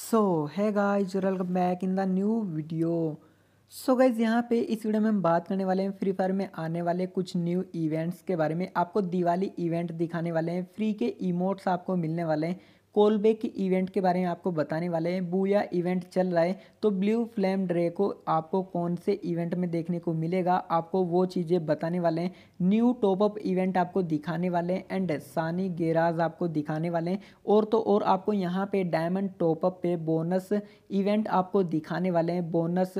so hi guys welcome back in the new video so guys यहाँ पे इस video में हम बात करने वाले हैं फ्री फायर में आने वाले कुछ न्यू इवेंट्स के बारे में आपको दिवाली इवेंट दिखाने वाले हैं फ्री के इमोट्स आपको मिलने वाले हैं कोलबे के इवेंट के बारे में आपको बताने वाले हैं बूया इवेंट चल रहा है तो ब्लू फ्लेम ड्रे को आपको कौन से इवेंट में देखने को मिलेगा आपको वो चीज़ें बताने वाले हैं न्यू टॉपअप इवेंट आपको दिखाने वाले हैं एंड सानी गेराज आपको दिखाने वाले हैं और तो और आपको यहाँ पे डायमंड टॉपअप पे बोनस इवेंट आपको दिखाने वाले हैं बोनस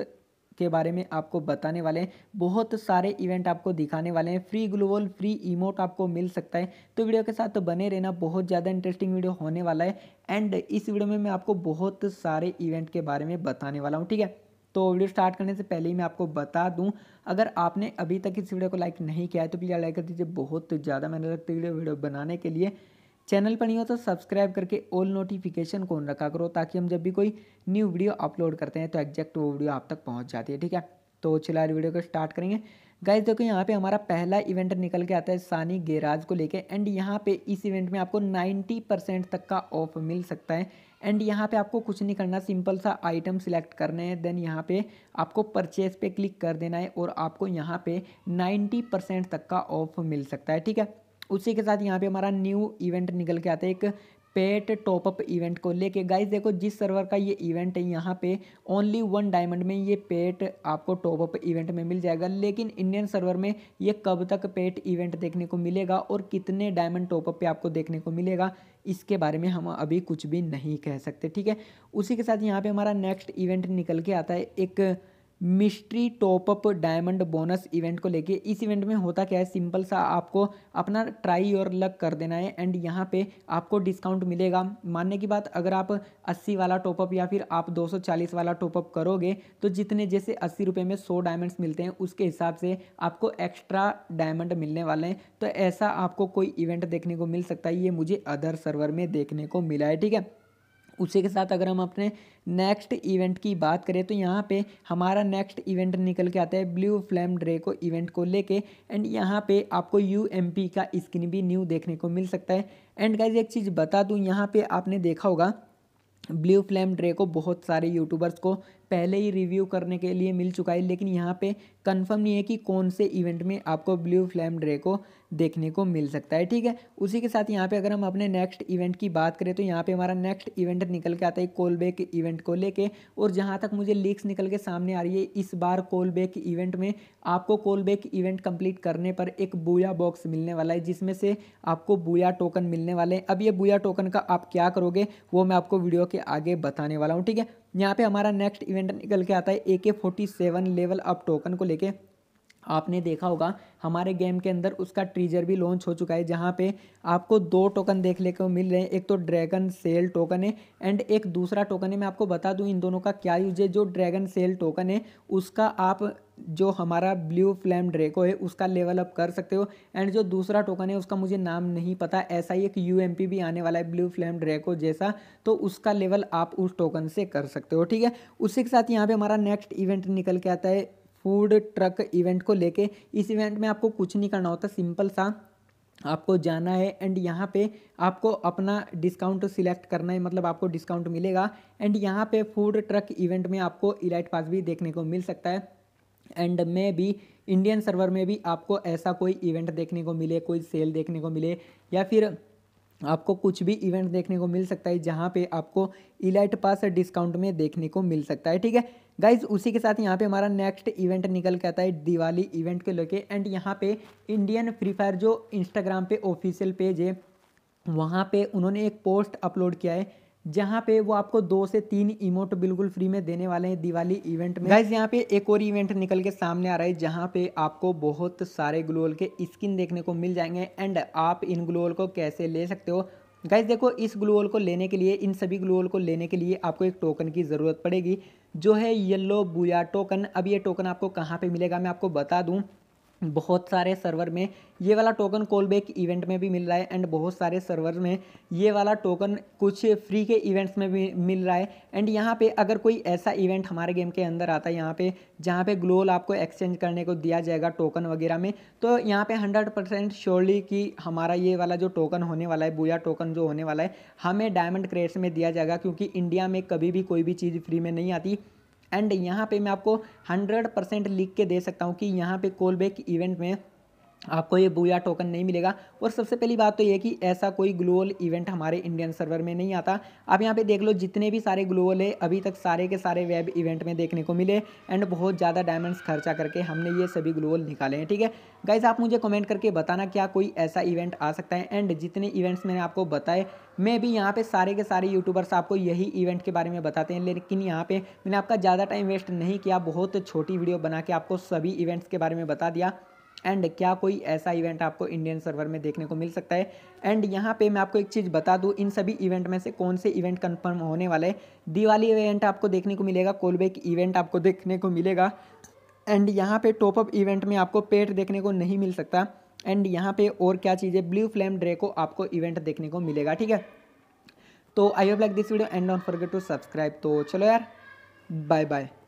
के बारे में आपको बताने वाले हैं बहुत सारे इवेंट आपको दिखाने वाले हैं फ्री ग्लोबल फ्री इमोट आपको मिल सकता है तो वीडियो के साथ बने रहना बहुत ज़्यादा इंटरेस्टिंग वीडियो होने वाला है एंड इस वीडियो में मैं आपको बहुत सारे इवेंट के बारे में बताने वाला हूँ ठीक है तो वीडियो स्टार्ट करने से पहले ही मैं आपको बता दूं अगर आपने अभी तक इस वीडियो को लाइक नहीं किया है तो प्लीज़ लाइक कर दीजिए बहुत ज़्यादा मेहनत लगती है वीडियो बनाने के लिए चैनल पर नहीं हो तो सब्सक्राइब करके ऑल नोटिफिकेशन को ऑन रखा करो ताकि हम जब भी कोई न्यू वीडियो अपलोड करते हैं तो एग्जैक्ट वो वीडियो आप तक पहुँच जाती है ठीक है तो चिलहाल वीडियो को स्टार्ट करेंगे गाइज देखो यहाँ पे हमारा पहला इवेंट निकल के आता है सानी गेराज को लेके एंड यहाँ पे इस इवेंट में आपको 90 परसेंट तक का ऑफ मिल सकता है एंड यहाँ पे आपको कुछ नहीं करना सिंपल सा आइटम सिलेक्ट करने हैं देन यहाँ पे आपको परचेज पे क्लिक कर देना है और आपको यहाँ पे 90 परसेंट तक का ऑफ मिल सकता है ठीक है उसी के साथ यहाँ पे हमारा न्यू इवेंट निकल के आता है एक पेट टॉपअप इवेंट को लेके गाइस देखो जिस सर्वर का ये इवेंट है यहाँ पे ओनली वन डायमंड में ये पेट आपको टॉपअप इवेंट में मिल जाएगा लेकिन इंडियन सर्वर में ये कब तक पेट इवेंट देखने को मिलेगा और कितने डायमंड टॉपअप पे आपको देखने को मिलेगा इसके बारे में हम अभी कुछ भी नहीं कह सकते ठीक है उसी के साथ यहाँ पर हमारा नेक्स्ट इवेंट निकल के आता है एक mystery top up diamond bonus event को लेके इस इवेंट में होता क्या है सिंपल सा आपको अपना ट्राई और लक कर देना है एंड यहाँ पे आपको डिस्काउंट मिलेगा मानने की बात अगर आप 80 वाला टॉपअप या फिर आप 240 वाला टॉपअप करोगे तो जितने जैसे अस्सी रुपये में सौ डायमंड्स मिलते हैं उसके हिसाब से आपको एक्स्ट्रा डायमंड मिलने वाले हैं तो ऐसा आपको कोई इवेंट देखने को मिल सकता है ये मुझे अदर सर्वर में देखने को मिला है ठीक है उसी के साथ अगर हम अपने नेक्स्ट इवेंट की बात करें तो यहाँ पे हमारा नेक्स्ट इवेंट निकल के आता है ब्लू फ्लैम ड्रे को इवेंट को लेके एंड यहाँ पे आपको यू का स्किन भी न्यू देखने को मिल सकता है एंड गाइज एक चीज़ बता दूँ यहाँ पे आपने देखा होगा ब्लू फ्लैम ड्रे को बहुत सारे यूट्यूबर्स को पहले ही रिव्यू करने के लिए मिल चुका है लेकिन यहाँ पे कंफर्म नहीं है कि कौन से इवेंट में आपको ब्लू फ्लैम ड्रे को देखने को मिल सकता है ठीक है उसी के साथ यहाँ पे अगर हम अपने नेक्स्ट इवेंट की बात करें तो यहाँ पे हमारा नेक्स्ट इवेंट निकल के आता है कोलबेक इवेंट को लेके और जहाँ तक मुझे लीक्स निकल के सामने आ रही है इस बार कोलबेक इवेंट में आपको कोलबेक इवेंट कंप्लीट करने पर एक बूया बॉक्स मिलने वाला है जिसमें से आपको बूया टोकन मिलने वाले हैं अब ये बूया टोकन का आप क्या करोगे वो मैं आपको वीडियो के आगे बताने वाला हूँ ठीक है यहाँ पे हमारा नेक्स्ट इवेंट निकल के आता है A K forty seven level up token को लेके आपने देखा होगा हमारे गेम के अंदर उसका ट्रीजर भी लॉन्च हो चुका है जहाँ पे आपको दो टोकन देखने को मिल रहे हैं एक तो ड्रैगन सेल टोकन है एंड एक दूसरा टोकन है मैं आपको बता दूं इन दोनों का क्या यूज है जो ड्रैगन सेल टोकन है उसका आप जो हमारा ब्लू फ्लैम ड्रेको है उसका लेवल अप कर सकते हो एंड जो दूसरा टोकन है उसका मुझे नाम नहीं पता ऐसा ही एक यू भी आने वाला है ब्लू फ्लैम ड्रेको जैसा तो उसका लेवल आप उस टोकन से कर सकते हो ठीक है उसी के साथ यहाँ पे हमारा नेक्स्ट इवेंट निकल के आता है फूड ट्रक इवेंट को लेके इस इवेंट में आपको कुछ नहीं करना होता सिंपल सा आपको जाना है एंड यहाँ पे आपको अपना डिस्काउंट सिलेक्ट करना है मतलब आपको डिस्काउंट मिलेगा एंड यहाँ पे फूड ट्रक इवेंट में आपको इलाइट पास भी देखने को मिल सकता है एंड मे भी इंडियन सर्वर में भी आपको ऐसा कोई इवेंट देखने को मिले कोई सेल देखने को मिले या फिर आपको कुछ भी इवेंट देखने को मिल सकता है जहाँ पे आपको इलाइट पास डिस्काउंट में देखने को मिल सकता है ठीक है गाइज उसी के साथ यहाँ पे हमारा नेक्स्ट इवेंट निकल के आता है दिवाली इवेंट के लेके एंड यहाँ पे इंडियन फ्री फायर जो इंस्टाग्राम पे ऑफिशियल पेज है वहाँ पे उन्होंने एक पोस्ट अपलोड किया है जहाँ पे वो आपको दो से तीन इमोट बिल्कुल फ्री में देने वाले हैं दिवाली इवेंट में गाइज यहाँ पे एक और इवेंट निकल के सामने आ रहा है जहाँ पे आपको बहुत सारे ग्लोअल के स्किन देखने को मिल जाएंगे एंड आप इन ग्लोअल को कैसे ले सकते हो गाइज देखो इस ग्लोअल को लेने के लिए इन सभी ग्लोअल को लेने के लिए आपको एक टोकन की ज़रूरत पड़ेगी जो है येल्लो बुया टोकन अब ये टोकन आपको कहाँ पर मिलेगा मैं आपको बता दूँ बहुत सारे सर्वर में ये वाला टोकन कॉलबैक इवेंट में भी मिल रहा है एंड बहुत सारे सर्वर में ये वाला टोकन कुछ फ्री के इवेंट्स में भी मिल रहा है एंड यहाँ पे अगर कोई ऐसा इवेंट हमारे गेम के अंदर आता है यहाँ पे जहाँ पे ग्लोल आपको एक्सचेंज करने को दिया जाएगा टोकन वगैरह में तो यहाँ पे हंड्रेड परसेंट श्योरली कि हमारा ये वाला जो टोकन होने वाला है बुया टोकन जो होने वाला है हमें डायमंड क्रेट्स में दिया जाएगा क्योंकि इंडिया में कभी भी कोई भी चीज़ फ्री में नहीं आती एंड यहाँ पे मैं आपको 100 परसेंट लिख के दे सकता हूँ कि यहाँ पे कॉल बैक इवेंट में आपको ये बूया टोकन नहीं मिलेगा और सबसे पहली बात तो ये कि ऐसा कोई ग्लोबल इवेंट हमारे इंडियन सर्वर में नहीं आता आप यहाँ पे देख लो जितने भी सारे ग्लोबल है अभी तक सारे के सारे वेब इवेंट में देखने को मिले एंड बहुत ज़्यादा डायमंड्स खर्चा करके हमने ये सभी ग्लोबल निकाले हैं ठीक है गाइज आप मुझे कमेंट करके बताना क्या कोई ऐसा इवेंट आ सकता है एंड जितने इवेंट्स मैंने आपको बताए मैं भी यहाँ पे सारे के सारे यूट्यूबर्स आपको यही इवेंट के बारे में बताते हैं लेकिन यहाँ पे मैंने आपका ज़्यादा टाइम वेस्ट नहीं किया बहुत छोटी वीडियो बना के आपको सभी इवेंट्स के बारे में बता दिया एंड क्या कोई ऐसा इवेंट आपको इंडियन सर्वर में देखने को मिल सकता है एंड यहाँ पे मैं आपको एक चीज़ बता दूँ इन सभी इवेंट में से कौन से इवेंट कंफर्म होने वाले हैं दिवाली इवेंट आपको देखने को मिलेगा कोलबेक इवेंट आपको देखने को मिलेगा एंड यहाँ पे टॉपअप इवेंट में आपको पेट देखने को नहीं मिल सकता एंड यहाँ पे और क्या चीज़ें ब्लू फ्लेम ड्रेको आपको इवेंट देखने को मिलेगा ठीक है तो I hope like this video and don't forget to subscribe तो चलो यार बाय बाय